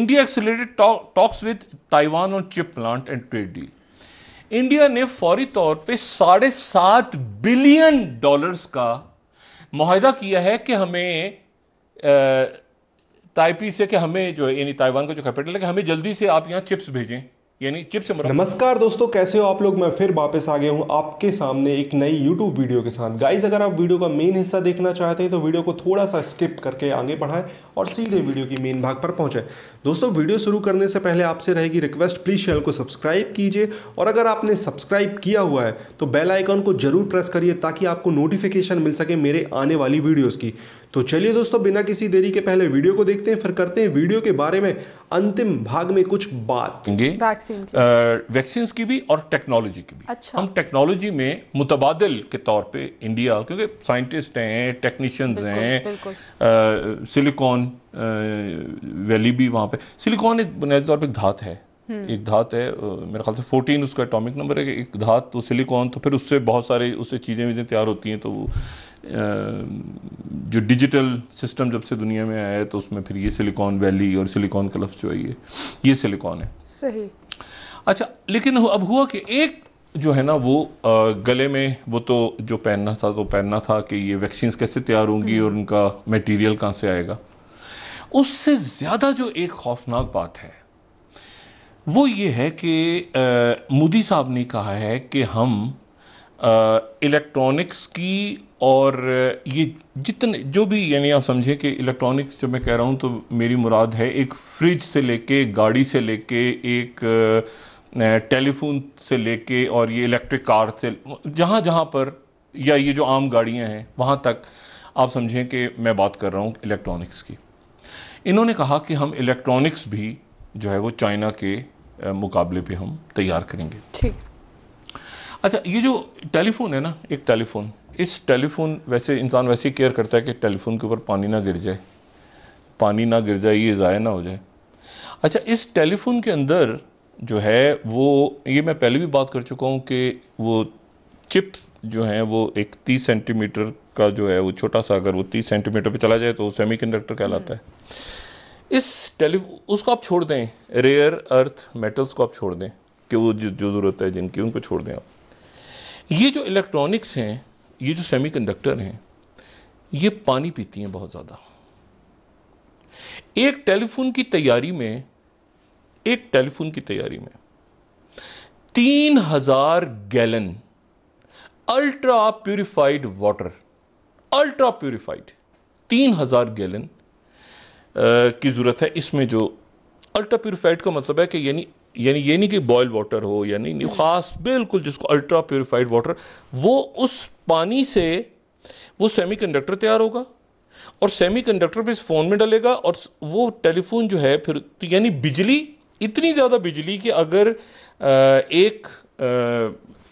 India accelerated talks with Taiwan on chip plant and trade deal India ने फौरी तौर पे साढ़े सात बिलियन डॉलर्स का माहिदा किया है कि हमें ताइपी से कि हमें जो यानी ताइवान का जो कैपिटल है कि हमें जल्दी से आप यहां चिप्स भेजें यानी चिप्स नमस्कार दोस्तों कैसे हो आप लोग मैं फिर वापस आ गया हूँ आपके सामने एक नई यूट्यूब वीडियो के साथ गाइज अगर आप वीडियो का मेन हिस्सा देखना चाहते हैं तो वीडियो को थोड़ा सा स्किप करके आगे बढ़ाएं और सीधे वीडियो की मेन भाग पर पहुंचे दोस्तों वीडियो शुरू करने से पहले आपसे रहेगी रिक्वेस्ट प्लीज़ चैनल को सब्सक्राइब कीजिए और अगर आपने सब्सक्राइब किया हुआ है तो बेल आइकॉन को जरूर प्रेस करिए ताकि आपको नोटिफिकेशन मिल सके मेरे आने वाली वीडियोज़ की तो चलिए दोस्तों बिना किसी देरी के पहले वीडियो को देखते हैं फिर करते हैं वीडियो के बारे में अंतिम भाग में कुछ बात वैक्सीन की भी और टेक्नोलॉजी की भी अच्छा। हम टेक्नोलॉजी में मुतबादल के तौर पे इंडिया क्योंकि साइंटिस्ट हैं टेक्नीशियंस हैं सिलिकॉन वैली भी वहां पर सिलिकॉन एक बुनियादी तौर पर धात है एक धात है हम्म। मेरे ख्याल से 14 उसका एटॉमिक नंबर है एक धात तो सिलिकॉन तो फिर उससे बहुत सारे उससे चीज़ें वीज़ें तैयार होती हैं तो जो डिजिटल सिस्टम जब से दुनिया में आया है तो उसमें फिर ये सिलिकॉन वैली और सिलिकॉन का लफ्ज़ जो है ये ये सिलिकॉन है सही अच्छा लेकिन अब हुआ कि एक जो है ना वो गले में वो तो जो पहनना था तो पहनना था कि ये वैक्सीन कैसे तैयार होंगी हम्म। और उनका मटीरियल कहाँ से आएगा उससे ज़्यादा जो एक खौफनाक बात है वो ये है कि मोदी साहब ने कहा है कि हम इलेक्ट्रॉनिक्स की और ये जितने जो भी यानी आप समझें कि इलेक्ट्रॉनिक्स जो मैं कह रहा हूँ तो मेरी मुराद है एक फ्रिज से लेके गाड़ी से लेके एक टेलीफोन से लेके और ये इलेक्ट्रिक कार से जहाँ जहाँ पर या ये जो आम गाड़ियाँ हैं वहाँ तक आप समझें कि मैं बात कर रहा हूँ इलेक्ट्रॉनिक्स की इन्होंने कहा कि हम इलेक्ट्रॉनिक्स भी जो है वो चाइना के मुकाबले पे हम तैयार करेंगे ठीक अच्छा ये जो टेलीफोन है ना एक टेलीफोन इस टेलीफोन वैसे इंसान वैसे केयर करता है कि टेलीफोन के ऊपर पानी ना गिर जाए पानी ना गिर जाए ये ज़ाया ना हो जाए अच्छा इस टेलीफोन के अंदर जो है वो ये मैं पहले भी बात कर चुका हूँ कि वो चिप जो है वो एक तीस सेंटीमीटर का जो है वो छोटा सा अगर वो तीस सेंटीमीटर पे चला जाए तो सेमी कंडक्टर कहलाता है इस टेली उसको आप छोड़ दें रेयर अर्थ मेटल्स को आप छोड़ दें कि वो जो जो ज़रूरत है जिनकी उनको छोड़ दें आप ये जो इलेक्ट्रॉनिक्स हैं ये जो सेमीकंडक्टर हैं ये पानी पीती हैं बहुत ज़्यादा एक टेलीफोन की तैयारी में एक टेलीफोन की तैयारी में तीन हजार gallon ultra purified water ultra purified तीन हजार गैलन की ज़रूरत है इसमें जो अल्ट्रा प्योरीफाइड का मतलब है कि यानी यानी ये नहीं कि बॉयल वाटर हो या नहीं, हम्म। ख़ास बिल्कुल जिसको अल्ट्रा प्योरीफाइड वाटर वो उस पानी से वो सेमीकंडक्टर तैयार होगा और सेमीकंडक्टर भी इस फ़ोन में डलेगा और वो टेलीफोन जो है फिर तो यानी बिजली इतनी ज़्यादा बिजली कि अगर एक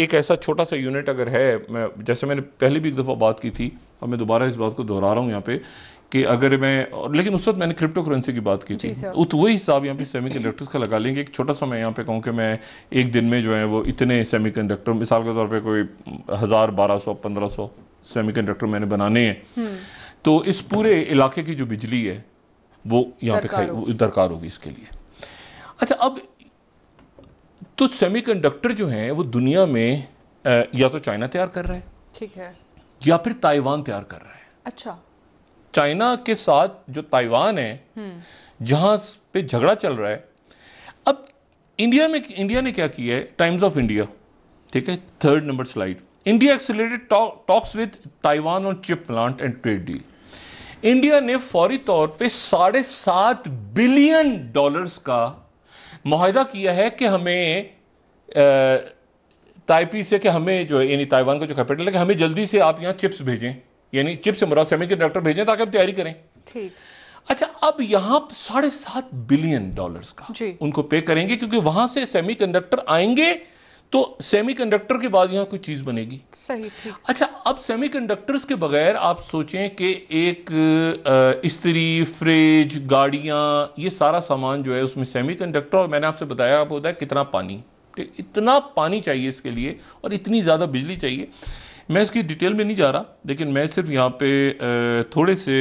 एक ऐसा छोटा सा यूनिट अगर है मैं जैसे मैंने पहले भी एक दफ़ा बात की थी और मैं दोबारा इस बात को दोहरा रहा हूँ यहाँ पे कि अगर मैं लेकिन उस वक्त मैंने क्रिप्टो करेंसी की बात की थी उस वही हिसाब यहाँ पे सेमी कंडक्टर्स का लगा लेंगे एक छोटा सा मैं यहाँ पे कहूँ कि मैं एक दिन में जो है वो इतने सेमी कंडक्टर मिसाल के तौर पर कोई हज़ार बारह सौ पंद्रह सौ सेमी कंडक्टर मैंने बनाने हैं हम्म। तो इस पूरे इलाके की जो बिजली है वो यहाँ पे दरकार होगी इसके लिए अच्छा अब तो सेमी कंडक्टर जो हैं वो दुनिया में या तो चाइना तैयार कर रहा है ठीक है या फिर ताइवान तैयार कर रहा है अच्छा चाइना के साथ जो ताइवान है हम्म। जहां पे झगड़ा चल रहा है अब इंडिया में इंडिया ने क्या किया है टाइम्स ऑफ इंडिया ठीक है third number slide India accelerated talks with Taiwan on chip plant and trade deal India ने फौरी तौर पे साढ़े सात बिलियन डॉलर्स का माहिदा किया है कि हमें ताइपी से कि हमें जो है यानी ताइवान का जो कैपिटल है कि हमें जल्दी से आप यहां चिप्स भेजें यानी चिप से मुराद सेमी के डॉक्टर भेजें ताकि हम तैयारी करें अच्छा अब यहां साढ़े सात बिलियन डॉलर्स का उनको पे करेंगे क्योंकि वहां से सेमीकंडक्टर आएंगे तो सेमीकंडक्टर के बाद यहां कोई चीज बनेगी सही ठीक अच्छा अब सेमीकंडक्टर्स के बगैर आप सोचें कि एक स्त्री फ्रिज गाड़ियां ये सारा सामान जो है उसमें सेमीकंडक्टर और मैंने आपसे बताया आप होता है कितना पानी तो इतना पानी चाहिए इसके लिए और इतनी ज्यादा बिजली चाहिए मैं इसकी डिटेल में नहीं जा रहा लेकिन मैं सिर्फ यहाँ पे थोड़े से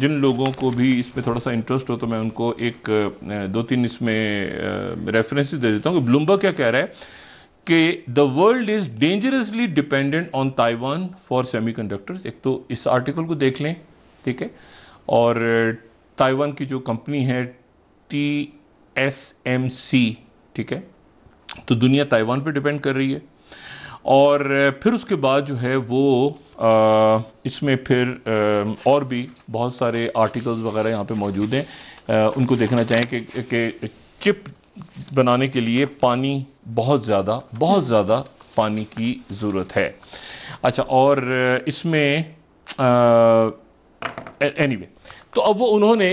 जिन लोगों को भी इसमें थोड़ा सा इंटरेस्ट हो तो मैं उनको एक दो तीन इसमें रेफरेंसेस दे देता हूँ कि ब्लूमबर्ग क्या कह रहा है कि the world is dangerously dependent on Taiwan for semiconductors एक तो इस आर्टिकल को देख लें ठीक है और ताइवान की जो कंपनी है टी एस एम सी ठीक है तो दुनिया ताइवान पर डिपेंड कर रही है और फिर उसके बाद जो है वो आ, इसमें फिर आ, और भी बहुत सारे आर्टिकल्स वगैरह यहाँ पे मौजूद हैं आ, उनको देखना चाहें कि, कि चिप बनाने के लिए पानी बहुत ज़्यादा बहुत ज़्यादा पानी की ज़रूरत है अच्छा और इसमें एनीवे anyway, तो अब वो उन्होंने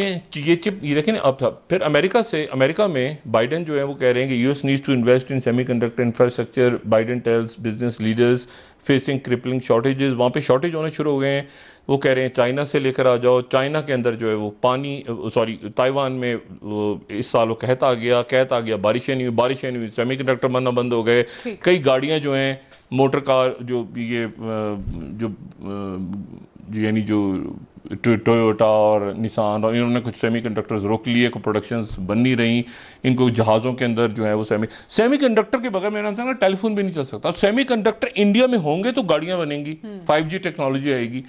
ये चिप ये देखें अब फिर अमेरिका से अमेरिका में बाइडन जो है वो कह रहे हैं कि US needs to invest in semiconductor infrastructure Biden tells business leaders facing crippling shortages वहाँ पे शॉर्टेज होने शुरू हो गए हैं वो कह रहे हैं चाइना से लेकर आ जाओ चाइना के अंदर जो है वो पानी सॉरी ताइवान में इस साल वो कहता आ गया कहता आ गया बारिशें नहीं हुई बारिशें नहीं हुई सेमी कंडक्टर बनना बंद हो गए कई गाड़ियाँ जो हैं मोटर कार जो ये जो यानी जो टोयोटा और निसान और इन्होंने कुछ सेमी कंडक्टर्स रोक लिए को प्रोडक्शन बन नहीं रही इनको जहाज़ों के अंदर जो है वो सेमी सेमी कंडक्टर के बगैर मेरा ना टेलीफोन भी नहीं चल सकता सेमी कंडक्टर इंडिया में होंगे तो गाड़ियां बनेंगी जी हम्म। टेक्नोलॉजी आएगी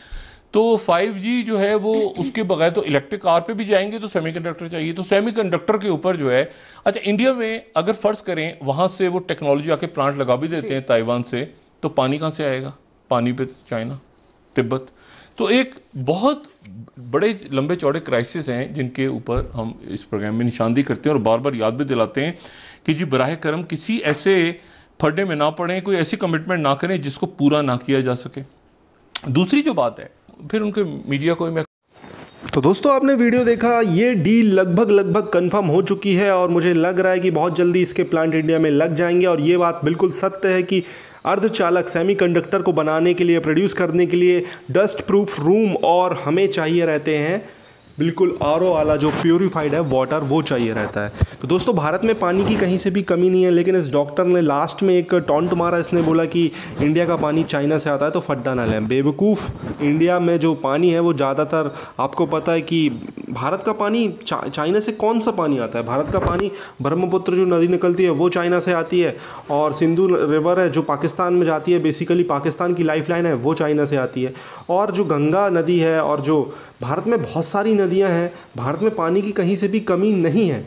तो 5G जो है वो उसके बगैर तो इलेक्ट्रिक कार पे भी जाएंगे तो सेमीकंडक्टर चाहिए तो सेमीकंडक्टर के ऊपर जो है अच्छा इंडिया में अगर फर्ज करें वहां से वो टेक्नोलॉजी आके प्लांट लगा भी देते हैं ताइवान से तो पानी कहां से आएगा पानी पे चाइना तिब्बत तो एक बहुत बड़े लंबे चौड़े क्राइसिस हैं जिनके ऊपर हम इस प्रोग्राम में निशानदी करते हैं और बार बार याद भी दिलाते हैं कि जी बरह करम किसी ऐसे फड्डे में ना पड़ें कोई ऐसी कमिटमेंट ना करें जिसको पूरा ना किया जा सके दूसरी जो बात है फिर उनके मीडिया को मैं तो दोस्तों आपने वीडियो देखा ये डील लगभग लगभग कंफर्म हो चुकी है और मुझे लग रहा है कि बहुत जल्दी इसके प्लांट इंडिया में लग जाएंगे और ये बात बिल्कुल सत्य है कि अर्धचालक सेमीकंडक्टर को बनाने के लिए प्रोड्यूस करने के लिए डस्ट प्रूफ रूम और हमें चाहिए रहते हैं बिल्कुल आर वाला जो प्योरीफाइड है वाटर वो चाहिए रहता है तो दोस्तों भारत में पानी की कहीं से भी कमी नहीं है लेकिन इस डॉक्टर ने लास्ट में एक टॉन्ट मारा इसने बोला कि इंडिया का पानी चाइना से आता है तो फड्डा ना लें बेवकूफ़ इंडिया में जो पानी है वो ज़्यादातर आपको पता है कि भारत का पानी चा, चाइना से कौन सा पानी आता है भारत का पानी ब्रह्मपुत्र जो नदी निकलती है वो चाइना से आती है और सिंधु रिवर है जो पाकिस्तान में जाती है बेसिकली पाकिस्तान की लाइफ लाइन है वो चाइना से आती है और जो गंगा नदी है और जो भारत में बहुत सारी नदियाँ हैं भारत में पानी की कहीं से भी कमी नहीं है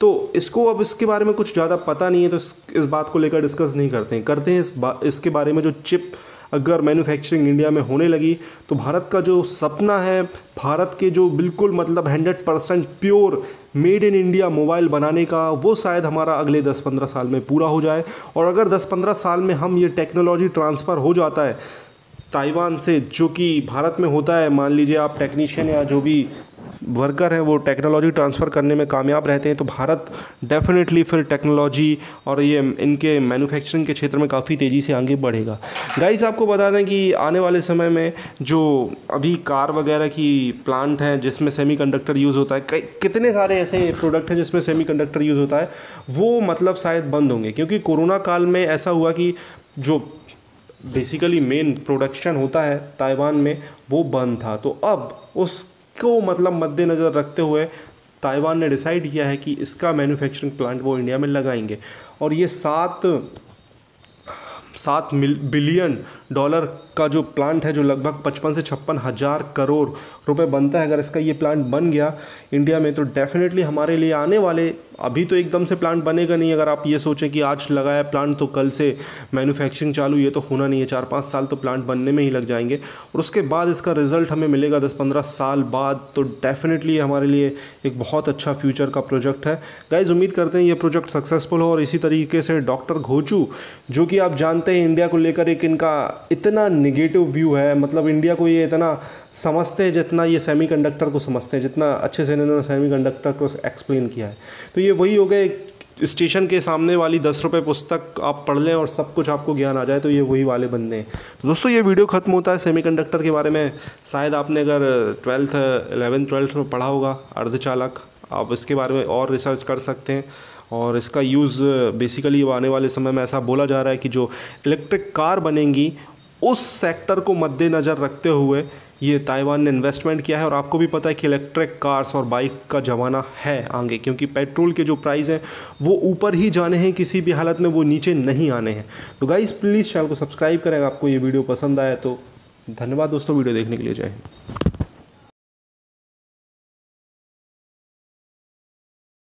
तो इसको अब इसके बारे में कुछ ज़्यादा पता नहीं है तो इस, इस बात को लेकर डिस्कस नहीं करते हैं करते हैं इस बा, इसके बारे में जो चिप अगर मैन्युफैक्चरिंग इंडिया में होने लगी तो भारत का जो सपना है भारत के जो बिल्कुल मतलब hundred percent pure made in India mobile बनाने का वो शायद हमारा अगले 10-15 साल में पूरा हो जाए और अगर 10-15 साल में हम ये टेक्नोलॉजी ट्रांसफ़र हो जाता है ताइवान से जो कि भारत में होता है मान लीजिए आप टेक्नीशियन या जो भी वर्कर हैं वो टेक्नोलॉजी ट्रांसफ़र करने में कामयाब रहते हैं तो भारत डेफिनेटली फिर टेक्नोलॉजी और ये इनके मैन्युफैक्चरिंग के क्षेत्र में काफ़ी तेज़ी से आगे बढ़ेगा गाइस आपको बता दें कि आने वाले समय में जो अभी कार वगैरह की प्लांट हैं जिसमें सेमीकंडक्टर यूज़ होता है कितने सारे ऐसे प्रोडक्ट हैं जिसमें सेमी यूज़ होता है वो मतलब शायद बंद होंगे क्योंकि कोरोना काल में ऐसा हुआ कि जो बेसिकली मेन प्रोडक्शन होता है ताइवान में वो बंद था तो अब उसको मतलब मद्देनज़र रखते हुए ताइवान ने डिसाइड किया है कि इसका मैन्युफैक्चरिंग प्लांट वो इंडिया में लगाएंगे और ये सात सात बिलियन डॉलर का जो प्लांट है जो लगभग पचपन से छप्पन हज़ार करोड़ रुपए बनता है अगर इसका ये प्लांट बन गया इंडिया में तो डेफिनेटली हमारे लिए आने वाले अभी तो एकदम से प्लांट बनेगा नहीं अगर आप ये सोचें कि आज लगाया प्लांट तो कल से मैन्युफैक्चरिंग चालू ये तो होना नहीं है चार पाँच साल तो प्लांट बनने में ही लग जाएंगे और उसके बाद इसका रिजल्ट हमें मिलेगा दस पंद्रह साल बाद तो डेफिनेटली हमारे लिए एक बहुत अच्छा फ्यूचर का प्रोजेक्ट है गाइज उम्मीद करते हैं ये प्रोजेक्ट सक्सेसफुल हो और इसी तरीके से डॉक्टर घोचू जो कि आप जानते हैं इंडिया को लेकर एक इनका इतना निगेटिव व्यू है मतलब इंडिया को ये इतना समझते हैं जितना ये सेमी कंडक्टर को समझते हैं जितना अच्छे से इन्होंने सेमी कंडक्टर को एक्सप्लेन किया है तो ये वही हो गए स्टेशन के सामने वाली दस रुपये पुस्तक आप पढ़ लें और सब कुछ आपको ज्ञान आ जाए तो ये वही वाले बंदे हैं तो दोस्तों ये वीडियो ख़त्म होता है सेमी के बारे में शायद आपने अगर ट्वेल्थ एलेवन ट्वेल्थ में पढ़ा होगा अर्धचालक आप इसके बारे में और रिसर्च कर सकते हैं और इसका यूज़ बेसिकली आने वाले समय में ऐसा बोला जा रहा है कि जो इलेक्ट्रिक कार बनेंगी उस सेक्टर को मद्देनज़र रखते हुए ये ताइवान ने इन्वेस्टमेंट किया है और आपको भी पता है कि इलेक्ट्रिक कार्स और बाइक का ज़माना है आगे क्योंकि पेट्रोल के जो प्राइस हैं वो ऊपर ही जाने हैं किसी भी हालत में वो नीचे नहीं आने हैं तो गाइज़ प्लीज़ चैनल को सब्सक्राइब करें आपको ये वीडियो पसंद आए तो धन्यवाद दोस्तों वीडियो देखने के लिए जय हिंद